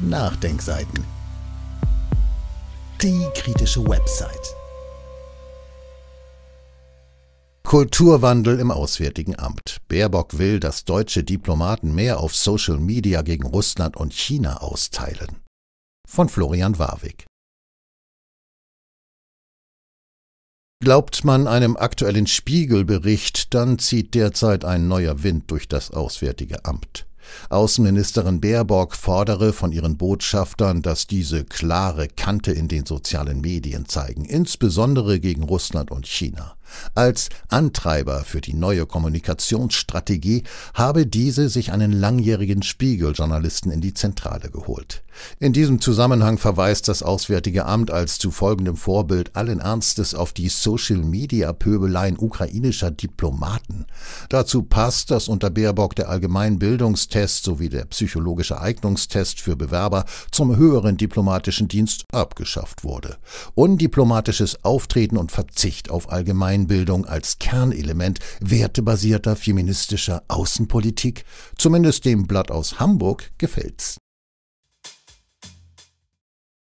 Nachdenkseiten. Die kritische Website. Kulturwandel im Auswärtigen Amt. Baerbock will, dass deutsche Diplomaten mehr auf Social Media gegen Russland und China austeilen. Von Florian Warwick. Glaubt man einem aktuellen Spiegelbericht, dann zieht derzeit ein neuer Wind durch das Auswärtige Amt. Außenministerin Baerbock fordere von ihren Botschaftern, dass diese klare Kante in den sozialen Medien zeigen, insbesondere gegen Russland und China. Als Antreiber für die neue Kommunikationsstrategie habe diese sich einen langjährigen Spiegeljournalisten in die Zentrale geholt. In diesem Zusammenhang verweist das Auswärtige Amt als zu folgendem Vorbild allen Ernstes auf die Social-Media-Pöbeleien ukrainischer Diplomaten. Dazu passt, dass unter Baerbock der Allgemeinbildungstest sowie der psychologische Eignungstest für Bewerber zum höheren diplomatischen Dienst abgeschafft wurde. Undiplomatisches Auftreten und Verzicht auf allgemein Familienbildung als Kernelement wertebasierter feministischer Außenpolitik, zumindest dem Blatt aus Hamburg, gefällt's.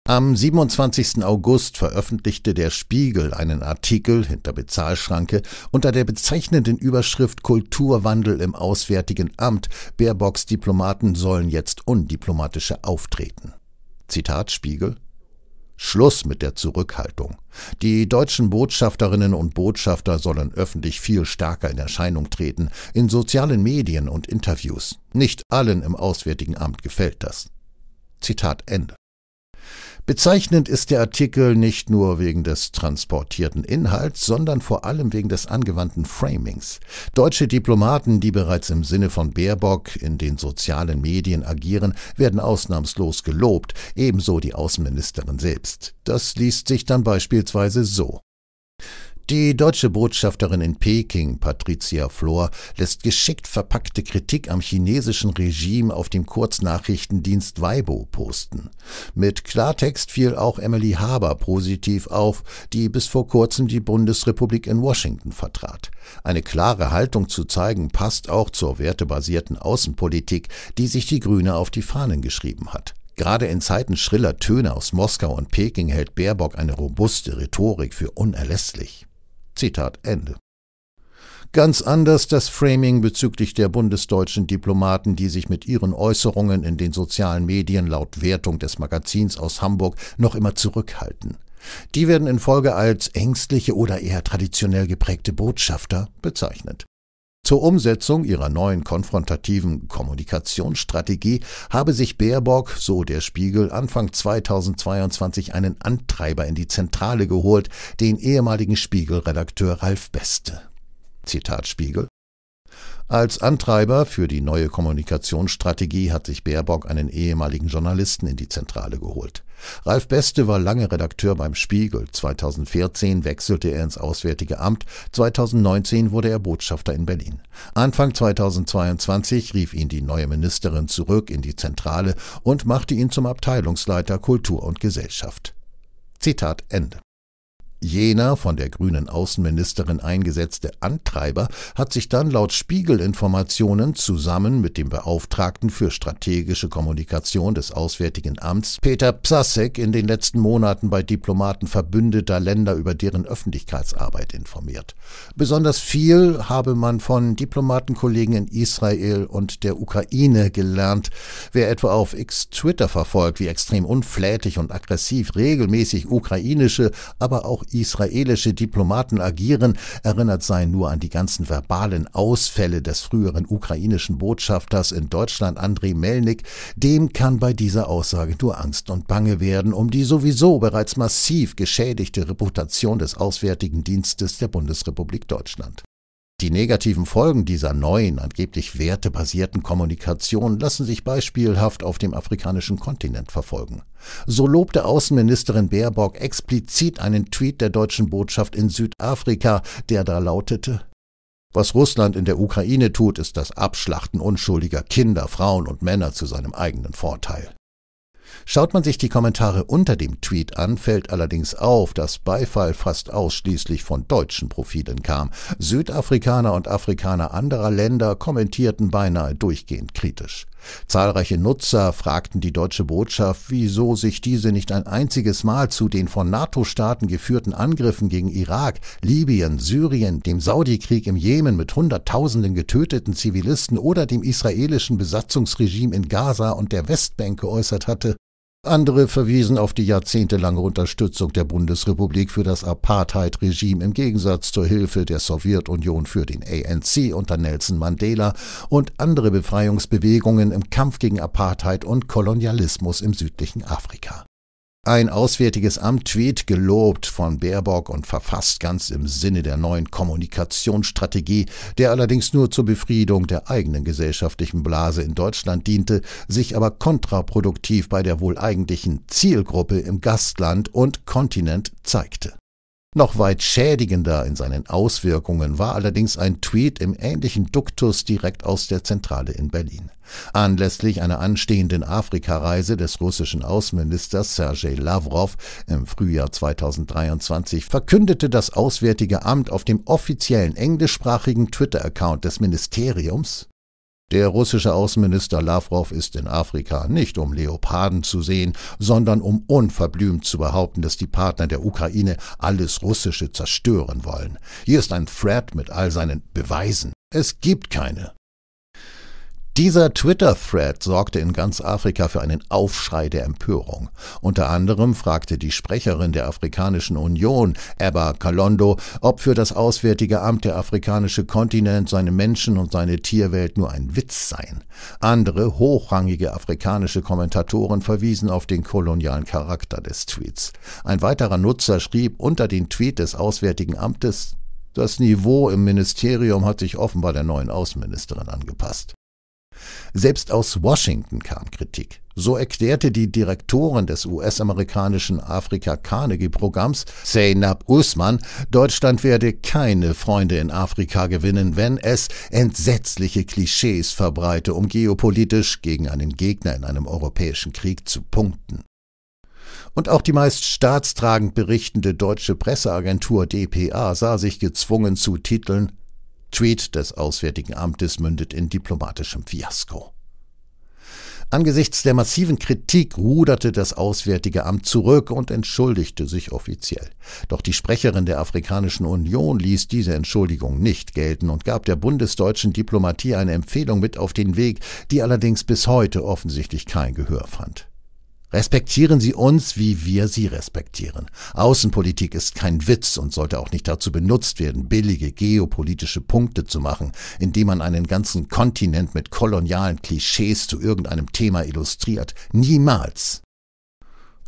Am 27. August veröffentlichte der Spiegel einen Artikel hinter Bezahlschranke unter der bezeichnenden Überschrift Kulturwandel im Auswärtigen Amt. Baerbocks Diplomaten sollen jetzt undiplomatischer auftreten. Zitat Spiegel Schluss mit der Zurückhaltung. Die deutschen Botschafterinnen und Botschafter sollen öffentlich viel stärker in Erscheinung treten, in sozialen Medien und Interviews. Nicht allen im Auswärtigen Amt gefällt das. Zitat Ende. Bezeichnend ist der Artikel nicht nur wegen des transportierten Inhalts, sondern vor allem wegen des angewandten Framings. Deutsche Diplomaten, die bereits im Sinne von Baerbock in den sozialen Medien agieren, werden ausnahmslos gelobt, ebenso die Außenministerin selbst. Das liest sich dann beispielsweise so. Die deutsche Botschafterin in Peking, Patricia Flor, lässt geschickt verpackte Kritik am chinesischen Regime auf dem Kurznachrichtendienst Weibo posten. Mit Klartext fiel auch Emily Haber positiv auf, die bis vor kurzem die Bundesrepublik in Washington vertrat. Eine klare Haltung zu zeigen passt auch zur wertebasierten Außenpolitik, die sich die Grüne auf die Fahnen geschrieben hat. Gerade in Zeiten schriller Töne aus Moskau und Peking hält Baerbock eine robuste Rhetorik für unerlässlich. Zitat Ende. Ganz anders das Framing bezüglich der bundesdeutschen Diplomaten, die sich mit ihren Äußerungen in den sozialen Medien laut Wertung des Magazins aus Hamburg noch immer zurückhalten. Die werden in Folge als ängstliche oder eher traditionell geprägte Botschafter bezeichnet. Zur Umsetzung ihrer neuen konfrontativen Kommunikationsstrategie habe sich Baerbock, so der Spiegel, Anfang 2022 einen Antreiber in die Zentrale geholt, den ehemaligen Spiegelredakteur Ralf Beste. Zitat Spiegel als Antreiber für die neue Kommunikationsstrategie hat sich Baerbock einen ehemaligen Journalisten in die Zentrale geholt. Ralf Beste war lange Redakteur beim Spiegel. 2014 wechselte er ins Auswärtige Amt. 2019 wurde er Botschafter in Berlin. Anfang 2022 rief ihn die neue Ministerin zurück in die Zentrale und machte ihn zum Abteilungsleiter Kultur und Gesellschaft. Zitat Ende. Jener von der grünen Außenministerin eingesetzte Antreiber hat sich dann laut Spiegelinformationen zusammen mit dem Beauftragten für strategische Kommunikation des Auswärtigen Amts Peter Psasek in den letzten Monaten bei Diplomaten verbündeter Länder über deren Öffentlichkeitsarbeit informiert. Besonders viel habe man von Diplomatenkollegen in Israel und der Ukraine gelernt. Wer etwa auf X Twitter verfolgt, wie extrem unflätig und aggressiv regelmäßig ukrainische, aber auch israelische Diplomaten agieren, erinnert sei nur an die ganzen verbalen Ausfälle des früheren ukrainischen Botschafters in Deutschland Andrei Melnik, dem kann bei dieser Aussage nur Angst und Bange werden um die sowieso bereits massiv geschädigte Reputation des Auswärtigen Dienstes der Bundesrepublik Deutschland. Die negativen Folgen dieser neuen, angeblich wertebasierten Kommunikation lassen sich beispielhaft auf dem afrikanischen Kontinent verfolgen. So lobte Außenministerin Baerbock explizit einen Tweet der deutschen Botschaft in Südafrika, der da lautete Was Russland in der Ukraine tut, ist das Abschlachten unschuldiger Kinder, Frauen und Männer zu seinem eigenen Vorteil. Schaut man sich die Kommentare unter dem Tweet an, fällt allerdings auf, dass Beifall fast ausschließlich von deutschen Profilen kam. Südafrikaner und Afrikaner anderer Länder kommentierten beinahe durchgehend kritisch. Zahlreiche Nutzer fragten die deutsche Botschaft, wieso sich diese nicht ein einziges Mal zu den von NATO-Staaten geführten Angriffen gegen Irak, Libyen, Syrien, dem Saudi-Krieg im Jemen mit Hunderttausenden getöteten Zivilisten oder dem israelischen Besatzungsregime in Gaza und der Westbank geäußert hatte. Andere verwiesen auf die jahrzehntelange Unterstützung der Bundesrepublik für das Apartheid-Regime im Gegensatz zur Hilfe der Sowjetunion für den ANC unter Nelson Mandela und andere Befreiungsbewegungen im Kampf gegen Apartheid und Kolonialismus im südlichen Afrika ein auswärtiges Amt Tweet gelobt von Baerbock und verfasst ganz im Sinne der neuen Kommunikationsstrategie, der allerdings nur zur Befriedung der eigenen gesellschaftlichen Blase in Deutschland diente, sich aber kontraproduktiv bei der wohl eigentlichen Zielgruppe im Gastland und Kontinent zeigte. Noch weit schädigender in seinen Auswirkungen war allerdings ein Tweet im ähnlichen Duktus direkt aus der Zentrale in Berlin. Anlässlich einer anstehenden Afrikareise des russischen Außenministers Sergei Lavrov im Frühjahr 2023 verkündete das Auswärtige Amt auf dem offiziellen englischsprachigen Twitter-Account des Ministeriums, der russische Außenminister Lavrov ist in Afrika nicht um Leoparden zu sehen, sondern um unverblümt zu behaupten, dass die Partner der Ukraine alles Russische zerstören wollen. Hier ist ein Thread mit all seinen Beweisen. Es gibt keine. Dieser Twitter-Thread sorgte in ganz Afrika für einen Aufschrei der Empörung. Unter anderem fragte die Sprecherin der Afrikanischen Union, Ebba Kalondo, ob für das Auswärtige Amt der afrikanische Kontinent seine Menschen und seine Tierwelt nur ein Witz seien. Andere hochrangige afrikanische Kommentatoren verwiesen auf den kolonialen Charakter des Tweets. Ein weiterer Nutzer schrieb unter den Tweet des Auswärtigen Amtes, das Niveau im Ministerium hat sich offenbar der neuen Außenministerin angepasst. Selbst aus Washington kam Kritik. So erklärte die Direktorin des US-amerikanischen Afrika-Carnegie-Programms, Zeynab Usman, Deutschland werde keine Freunde in Afrika gewinnen, wenn es entsetzliche Klischees verbreite, um geopolitisch gegen einen Gegner in einem europäischen Krieg zu punkten. Und auch die meist staatstragend berichtende deutsche Presseagentur dpa sah sich gezwungen zu Titeln Tweet des Auswärtigen Amtes mündet in diplomatischem Fiasko. Angesichts der massiven Kritik ruderte das Auswärtige Amt zurück und entschuldigte sich offiziell. Doch die Sprecherin der Afrikanischen Union ließ diese Entschuldigung nicht gelten und gab der bundesdeutschen Diplomatie eine Empfehlung mit auf den Weg, die allerdings bis heute offensichtlich kein Gehör fand. Respektieren Sie uns, wie wir Sie respektieren. Außenpolitik ist kein Witz und sollte auch nicht dazu benutzt werden, billige geopolitische Punkte zu machen, indem man einen ganzen Kontinent mit kolonialen Klischees zu irgendeinem Thema illustriert. Niemals.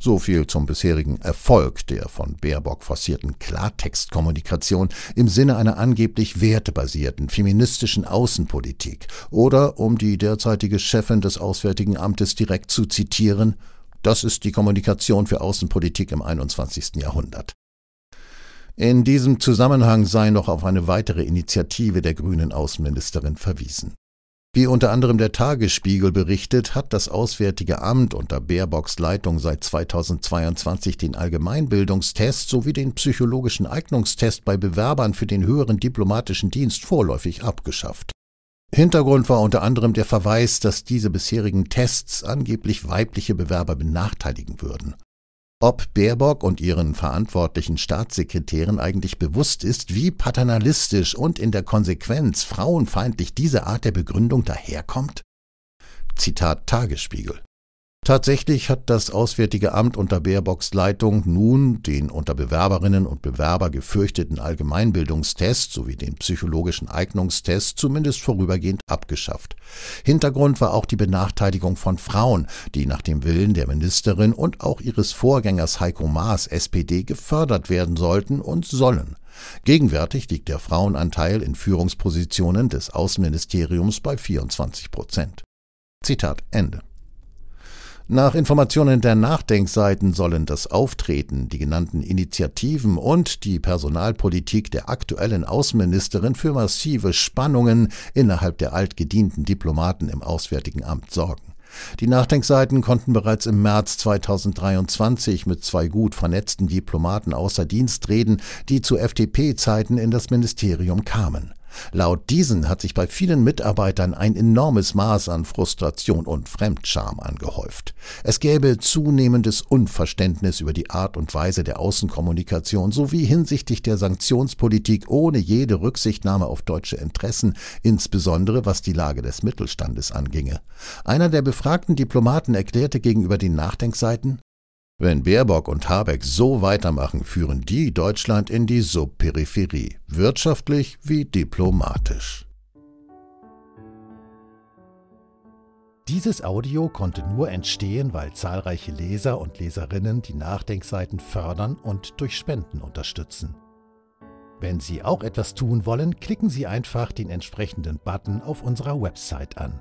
So viel zum bisherigen Erfolg der von Baerbock forcierten Klartextkommunikation im Sinne einer angeblich wertebasierten feministischen Außenpolitik oder, um die derzeitige Chefin des Auswärtigen Amtes direkt zu zitieren, das ist die Kommunikation für Außenpolitik im 21. Jahrhundert. In diesem Zusammenhang sei noch auf eine weitere Initiative der grünen Außenministerin verwiesen. Wie unter anderem der Tagesspiegel berichtet, hat das Auswärtige Amt unter Baerbocks Leitung seit 2022 den Allgemeinbildungstest sowie den psychologischen Eignungstest bei Bewerbern für den höheren diplomatischen Dienst vorläufig abgeschafft. Hintergrund war unter anderem der Verweis, dass diese bisherigen Tests angeblich weibliche Bewerber benachteiligen würden. Ob Baerbock und ihren verantwortlichen Staatssekretären eigentlich bewusst ist, wie paternalistisch und in der Konsequenz frauenfeindlich diese Art der Begründung daherkommt? Zitat Tagesspiegel. Tatsächlich hat das Auswärtige Amt unter Baerbocks Leitung nun den unter Bewerberinnen und Bewerber gefürchteten Allgemeinbildungstest sowie den psychologischen Eignungstest zumindest vorübergehend abgeschafft. Hintergrund war auch die Benachteiligung von Frauen, die nach dem Willen der Ministerin und auch ihres Vorgängers Heiko Maas SPD gefördert werden sollten und sollen. Gegenwärtig liegt der Frauenanteil in Führungspositionen des Außenministeriums bei 24 Prozent. Zitat Ende. Nach Informationen der Nachdenkseiten sollen das Auftreten, die genannten Initiativen und die Personalpolitik der aktuellen Außenministerin für massive Spannungen innerhalb der altgedienten Diplomaten im Auswärtigen Amt sorgen. Die Nachdenkseiten konnten bereits im März 2023 mit zwei gut vernetzten Diplomaten außer Dienst reden, die zu FDP-Zeiten in das Ministerium kamen. Laut diesen hat sich bei vielen Mitarbeitern ein enormes Maß an Frustration und Fremdscham angehäuft. Es gäbe zunehmendes Unverständnis über die Art und Weise der Außenkommunikation sowie hinsichtlich der Sanktionspolitik ohne jede Rücksichtnahme auf deutsche Interessen, insbesondere was die Lage des Mittelstandes anginge. Einer der befragten Diplomaten erklärte gegenüber den Nachdenkseiten wenn Baerbock und Habeck so weitermachen, führen die Deutschland in die Subperipherie, wirtschaftlich wie diplomatisch. Dieses Audio konnte nur entstehen, weil zahlreiche Leser und Leserinnen die Nachdenkseiten fördern und durch Spenden unterstützen. Wenn Sie auch etwas tun wollen, klicken Sie einfach den entsprechenden Button auf unserer Website an.